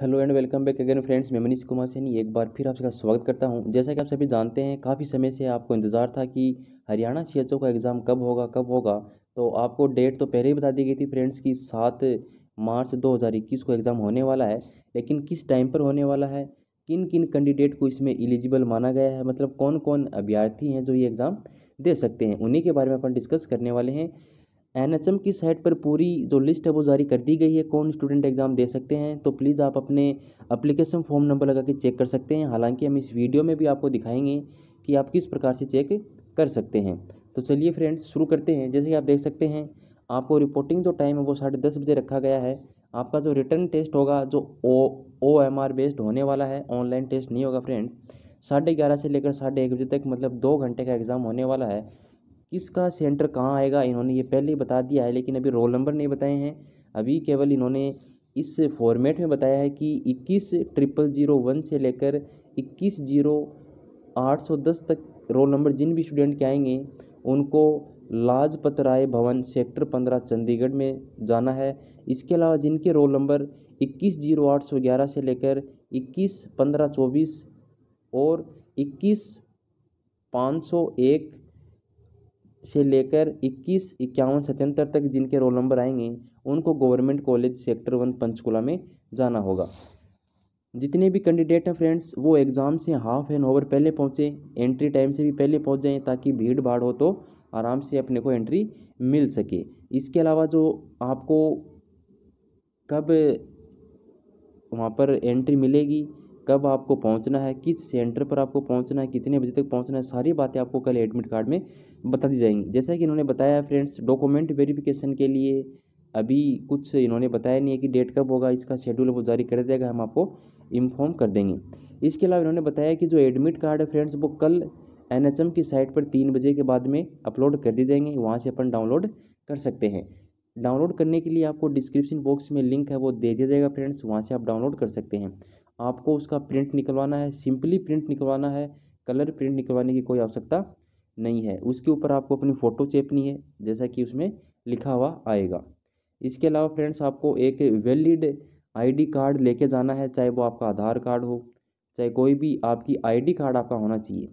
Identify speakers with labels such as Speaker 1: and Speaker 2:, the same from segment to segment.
Speaker 1: hello and welcome back again friends मैं मनीष कुमार सैनी एक बार फिर आप सबका स्वागत करता हूं जैसा कि आप सभी जानते हैं काफ़ी समय से आपको इंतज़ार था कि हरियाणा सी एच ओ का एग्ज़ाम कब होगा कब होगा तो आपको डेट तो पहले ही बता दी गई थी फ्रेंड्स कि सात मार्च 2021 को एग्ज़ाम होने वाला है लेकिन किस टाइम पर होने वाला है किन किन कैंडिडेट को इसमें एलिजिबल माना गया है मतलब कौन कौन अभ्यर्थी हैं जो ये एग्ज़ाम दे सकते हैं उन्हीं के बारे में अपन डिस्कस करने वाले हैं एन की साइट पर पूरी जो लिस्ट है वो जारी कर दी गई है कौन स्टूडेंट एग्ज़ाम दे सकते हैं तो प्लीज़ आप अपने अप्लीकेशन फॉर्म नंबर लगा के चेक कर सकते हैं हालांकि हम इस वीडियो में भी आपको दिखाएंगे कि आप किस प्रकार से चेक कर सकते हैं तो चलिए फ्रेंड्स शुरू करते हैं जैसे कि आप देख सकते हैं आपको रिपोर्टिंग जो टाइम है वो साढ़े दस बजे रखा गया है आपका जो रिटर्न टेस्ट होगा जो O O M R based होने वाला है ऑनलाइन टेस्ट नहीं होगा फ्रेंड साढ़े ग्यारह से लेकर साढ़े एक बजे तक मतलब दो घंटे का एग्ज़ाम होने वाला है किसका सेंटर कहाँ आएगा इन्होंने ये पहले ही बता दिया है लेकिन अभी रोल नंबर नहीं बताए हैं अभी केवल इन्होंने इस फॉर्मेट में बताया है कि इक्कीस ट्रिपल ज़ीरो वन से लेकर इक्कीस ज़ीरो आठ सौ दस तक रोल नंबर जिन भी स्टूडेंट के आएंगे उनको लाजपत राय भवन सेक्टर पंद्रह चंडीगढ़ में जाना है इसके अलावा जिनके रोल नंबर इक्कीस जीरो आठ सौ ग्यारह से लेकर इक्कीस पंद्रह चौबीस और इक्कीस पाँच सौ एक से लेकर इक्कीस इक्यावन सतहत्तर तक जिनके रोल नंबर आएंगे उनको government college sector one Panchkula में जाना होगा जितने भी कैंडिडेट हैं फ्रेंड्स वो एग्ज़ाम से हाफ एन ओवर पहले पहुँचे एंट्री टाइम से भी पहले पहुँच जाएँ ताकि भीड़ भाड़ हो तो आराम से अपने को एंट्री मिल सके इसके अलावा जो आपको कब वहाँ पर एंट्री मिलेगी कब आपको पहुंचना है किस सेंटर पर आपको पहुंचना है कितने बजे तक पहुंचना है सारी बातें आपको कल एडमिट कार्ड में बता दी जाएंगी जैसा कि इन्होंने बताया फ्रेंड्स डॉक्यूमेंट वेरिफिकेशन के लिए अभी कुछ इन्होंने बताया नहीं है कि डेट कब होगा इसका शेड्यूल वो जारी कर देगा हम आपको इन्फॉर्म कर देंगे इसके अलावा इन्होंने बताया कि जो एडमिट कार्ड है फ्रेंड्स वो कल एन की साइट पर तीन बजे के बाद में अपलोड कर दिए जाएंगे वहाँ से अपन डाउनलोड कर सकते हैं डाउनलोड करने के लिए आपको डिस्क्रिप्शन बॉक्स में लिंक है वो दे दिया जाएगा फ्रेंड्स वहाँ से आप डाउनलोड कर सकते हैं आपको उसका प्रिंट निकलवाना है सिंपली प्रिंट निकलवाना है कलर प्रिंट निकलवाने की कोई आवश्यकता नहीं है उसके ऊपर आपको अपनी फ़ोटो चेपनी है जैसा कि उसमें लिखा हुआ आएगा इसके अलावा फ्रेंड्स आपको एक वैलिड आईडी कार्ड लेके जाना है चाहे वो आपका आधार कार्ड हो चाहे कोई भी आपकी आईडी कार्ड आपका होना चाहिए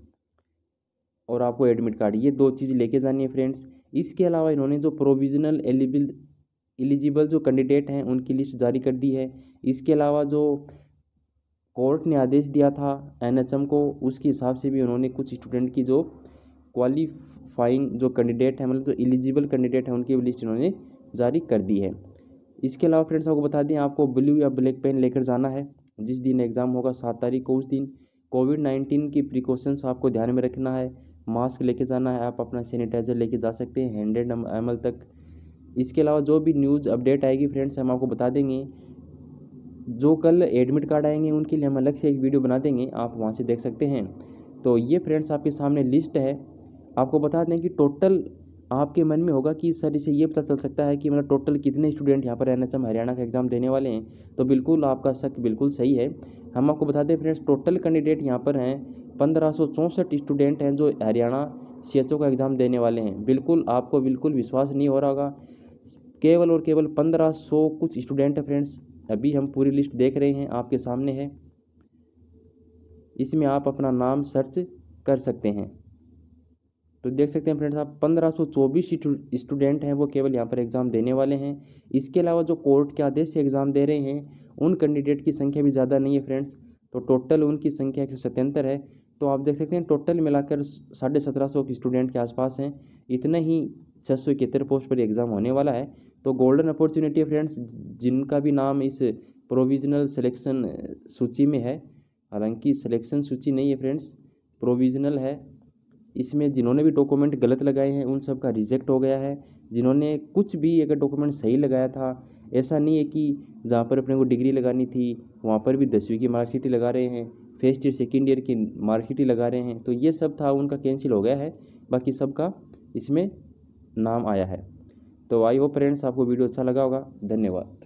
Speaker 1: और आपको एडमिट कार्ड ये दो चीज़ लेके जानी है फ्रेंड्स इसके अलावा इन्होंने जो प्रोविजनल एलिबिल एलिजिबल जो कैंडिडेट हैं उनकी लिस्ट जारी कर दी है इसके अलावा जो कोर्ट ने आदेश दिया था एन एच एम को उसके हिसाब से भी उन्होंने कुछ स्टूडेंट की जो क्वालिफाइंग जो कैंडिडेट है मतलब जो एलिजिबल कैंडिडेट है उनकी लिस्ट इन्होंने जारी कर दी है इसके अलावा फ्रेंड्स आपको बता दें आपको ब्लू या ब्लैक पेन लेकर जाना है जिस दिन एग्ज़ाम होगा सात तारीख को उस दिन कोविड नाइन्टीन की प्रिकॉशंस आपको ध्यान में रखना है मास्क लेके जाना है आप अपना सैनिटाइज़र लेके जा सकते हैं हंड्रेड एम तक इसके अलावा जो भी न्यूज़ अपडेट आएगी फ्रेंड्स हम आपको बता देंगे जो कल एडमिट कार्ड आएंगे उनके लिए हम अलग से एक वीडियो बना देंगे आप वहाँ से देख सकते हैं तो ये फ्रेंड्स आपके सामने लिस्ट है आपको बता दें कि टोटल आपके मन में होगा कि सर इसे ये पता चल सकता है कि मतलब टोटल कितने स्टूडेंट यहाँ पर एन एच हरियाणा का एग्ज़ाम देने वाले हैं तो बिल्कुल आपका शक बिल्कुल सही है हम आपको बता दें फ्रेंड्स टोटल कैंडिडेट यहाँ पर हैं पंद्रह सौ चौंसठ स्टूडेंट हैं जो हरियाणा सी एच ओ का एग्ज़ाम देने वाले हैं बिल्कुल आपको बिल्कुल विश्वास नहीं हो रहा होगा केवल और केवल पंद्रह सौ कुछ स्टूडेंट हैं फ्रेंड्स अभी हम पूरी लिस्ट देख रहे हैं आपके सामने है इसमें आप अपना नाम सर्च कर सकते हैं तो देख सकते हैं फ्रेंड्स आप पंद्रह सौ चौबीस स्टूडेंट हैं वो केवल यहाँ पर एग्ज़ाम देने वाले हैं इसके अलावा जो कोर्ट के आदेश से एग्ज़ाम दे रहे हैं उन कैंडिडेट की संख्या भी ज़्यादा नहीं है फ्रेंड्स तो टोटल उनकी संख्या एक सौ सतहत्तर है तो आप देख सकते हैं टोटल मिलाकर साढ़े सत्रह सौ स्टूडेंट के आसपास हैं इतना ही छः सौ इकहत्तर पोस्ट पर एग्ज़ाम होने वाला है तो गोल्डन अपॉर्चुनिटी फ्रेंड्स जिनका भी नाम इस प्रोविजनल सिलेक्शन सूची में है हालांकि सिलेक्शन सूची नहीं है फ्रेंड्स प्रोविजनल है इसमें जिन्होंने भी डॉक्यूमेंट गलत लगाए हैं उन सब का रिजेक्ट हो गया है जिन्होंने कुछ भी अगर डॉक्यूमेंट सही लगाया था ऐसा नहीं है कि जहाँ पर अपने को डिग्री लगानी थी वहाँ पर भी दसवीं की मार्कशीट लगा रहे हैं फर्स्ट ईयर सेकेंड ईयर की मार्कशीट लगा रहे हैं तो ये सब था उनका कैंसिल हो गया है बाकी सब का इसमें नाम आया है तो आई होप फ्रेंड्स आपको वीडियो अच्छा लगा होगा धन्यवाद